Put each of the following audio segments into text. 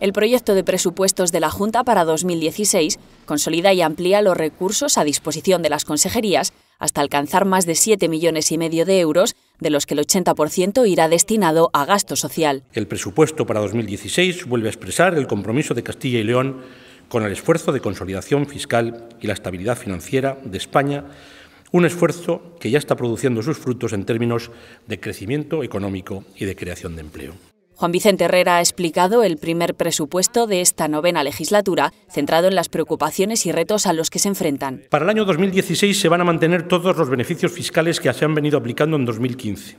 El proyecto de presupuestos de la Junta para 2016 consolida y amplía los recursos a disposición de las consejerías hasta alcanzar más de 7 millones y medio de euros, de los que el 80% irá destinado a gasto social. El presupuesto para 2016 vuelve a expresar el compromiso de Castilla y León con el esfuerzo de consolidación fiscal y la estabilidad financiera de España, un esfuerzo que ya está produciendo sus frutos en términos de crecimiento económico y de creación de empleo. Juan Vicente Herrera ha explicado el primer presupuesto de esta novena legislatura, centrado en las preocupaciones y retos a los que se enfrentan. Para el año 2016 se van a mantener todos los beneficios fiscales que se han venido aplicando en 2015,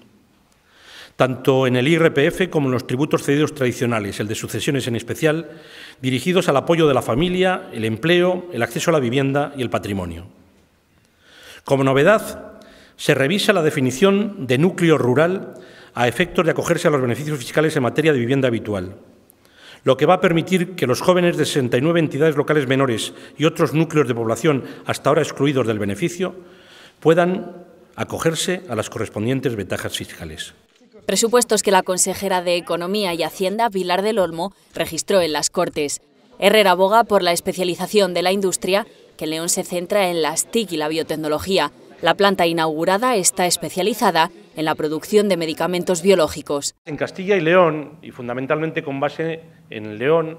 tanto en el IRPF como en los tributos cedidos tradicionales, el de sucesiones en especial, dirigidos al apoyo de la familia, el empleo, el acceso a la vivienda y el patrimonio. Como novedad, se revisa la definición de núcleo rural a efectos de acogerse a los beneficios fiscales en materia de vivienda habitual, lo que va a permitir que los jóvenes de 69 entidades locales menores y otros núcleos de población hasta ahora excluidos del beneficio puedan acogerse a las correspondientes ventajas fiscales. Presupuestos que la consejera de Economía y Hacienda, Pilar del Olmo, registró en las Cortes. Herrera aboga por la especialización de la industria, que León se centra en las TIC y la biotecnología. La planta inaugurada está especializada en la producción de medicamentos biológicos. En Castilla y León, y fundamentalmente con base en León,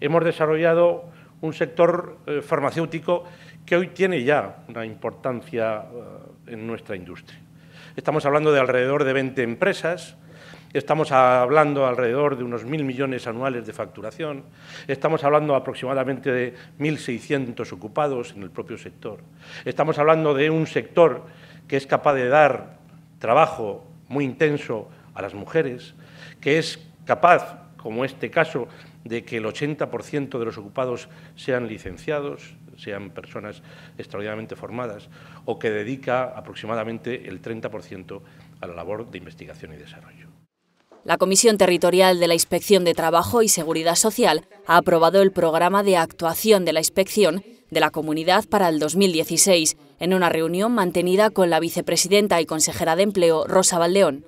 hemos desarrollado un sector eh, farmacéutico que hoy tiene ya una importancia eh, en nuestra industria. Estamos hablando de alrededor de 20 empresas, estamos hablando alrededor de unos mil millones anuales de facturación, estamos hablando aproximadamente de 1.600 ocupados en el propio sector, estamos hablando de un sector que es capaz de dar trabajo muy intenso a las mujeres, que es capaz, como este caso, de que el 80% de los ocupados sean licenciados, sean personas extraordinariamente formadas, o que dedica aproximadamente el 30% a la labor de investigación y desarrollo. La Comisión Territorial de la Inspección de Trabajo y Seguridad Social ha aprobado el programa de actuación de la inspección de la comunidad para el 2016 en una reunión mantenida con la vicepresidenta y consejera de Empleo, Rosa Valdeón.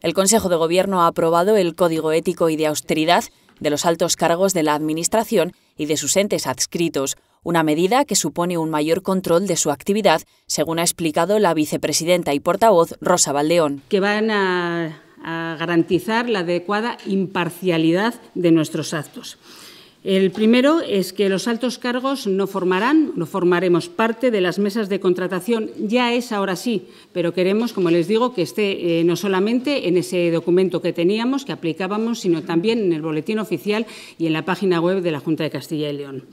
El Consejo de Gobierno ha aprobado el Código Ético y de Austeridad de los altos cargos de la Administración y de sus entes adscritos, una medida que supone un mayor control de su actividad, según ha explicado la vicepresidenta y portavoz Rosa Valdeón. Que van a a garantizar la adecuada imparcialidad de nuestros actos. El primero es que los altos cargos no formarán, no formaremos parte de las mesas de contratación. Ya es ahora sí, pero queremos, como les digo, que esté eh, no solamente en ese documento que teníamos, que aplicábamos, sino también en el boletín oficial y en la página web de la Junta de Castilla y León.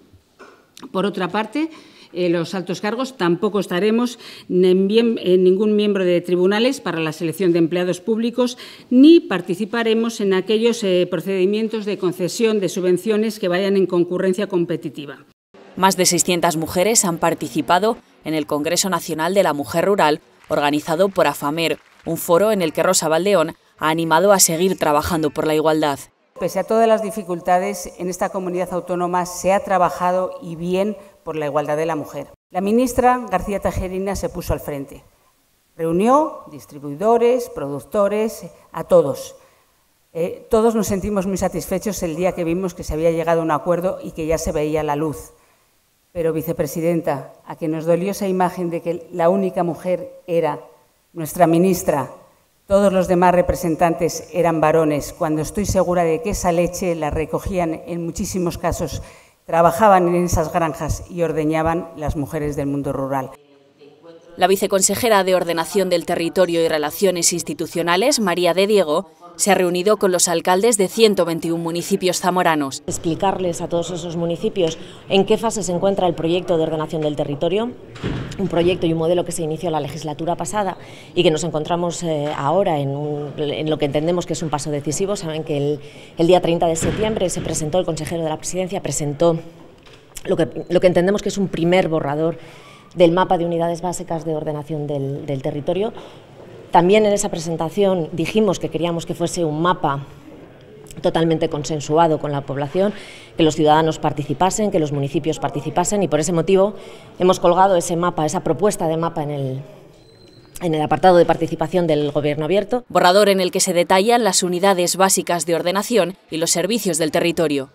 Por otra parte, en eh, los altos cargos, tampoco estaremos en, eh, ningún miembro de tribunales para la selección de empleados públicos, ni participaremos en aquellos eh, procedimientos de concesión de subvenciones que vayan en concurrencia competitiva. Más de 600 mujeres han participado en el Congreso Nacional de la Mujer Rural, organizado por AFAMER, un foro en el que Rosa Valdeón ha animado a seguir trabajando por la igualdad. Pese a todas las dificultades, en esta comunidad autónoma se ha trabajado y bien por la igualdad de la mujer. La ministra García Tajerina se puso al frente. Reunió distribuidores, productores, a todos. Eh, todos nos sentimos muy satisfechos el día que vimos que se había llegado a un acuerdo y que ya se veía la luz. Pero, vicepresidenta, a que nos dolió esa imagen de que la única mujer era nuestra ministra, todos los demás representantes eran varones, cuando estoy segura de que esa leche la recogían en muchísimos casos trabajaban en esas granjas y ordeñaban las mujeres del mundo rural. La viceconsejera de Ordenación del Territorio y Relaciones Institucionales, María de Diego, se ha reunido con los alcaldes de 121 municipios zamoranos. Explicarles a todos esos municipios en qué fase se encuentra el proyecto de ordenación del territorio, un proyecto y un modelo que se inició la legislatura pasada y que nos encontramos eh, ahora en, lo que entendemos que es un paso decisivo. Saben que el, día 30 de septiembre se presentó, el consejero de la presidencia presentó lo que entendemos que es un primer borrador del mapa de unidades básicas de ordenación del, territorio. También en esa presentación dijimos que queríamos que fuese un mapa totalmente consensuado con la población, que los ciudadanos participasen, que los municipios participasen y por ese motivo hemos colgado ese mapa, esa propuesta de mapa en el, en el apartado de participación del Gobierno abierto. Borrador en el que se detallan las unidades básicas de ordenación y los servicios del territorio.